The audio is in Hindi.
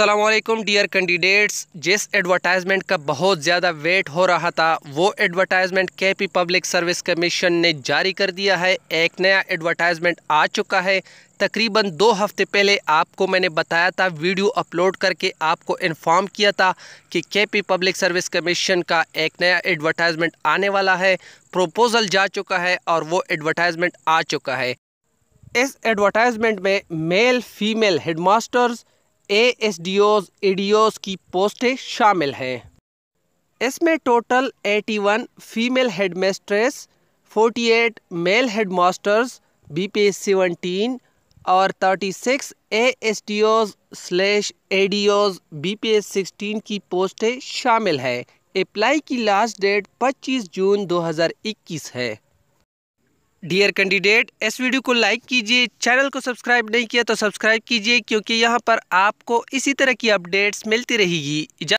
असलम डियर कैंडिडेट्स जिस एडवर्टाइजमेंट का बहुत ज़्यादा वेट हो रहा था वो एडवर्टाइजमेंट के पी पब्लिक सर्विस कमीशन ने जारी कर दिया है एक नया एडवर्टाइजमेंट आ चुका है तकरीबन दो हफ्ते पहले आपको मैंने बताया था वीडियो अपलोड करके आपको इन्फॉर्म किया था कि के पी पब्लिक सर्विस कमीशन का एक नया एडवर्टाइजमेंट आने वाला है प्रोपोज़ल जा चुका है और वो एडवर्टाइजमेंट आ चुका है इस एडवर्टाइजमेंट में male female headmasters A S D Os A D Os की पोस्टें शामिल हैं इसमें total 81 female headmistress 48 male headmasters B P seventeen और 36 A S D Os slash A D Os B P S sixteen की पोस्टें शामिल हैं अप्लाई की लास्ट डेट 25 जून 2021 है डियर कैंडिडेट इस वीडियो को लाइक कीजिए चैनल को सब्सक्राइब नहीं किया तो सब्सक्राइब कीजिए क्योंकि यहाँ पर आपको इसी तरह की अपडेट्स मिलती रहेगी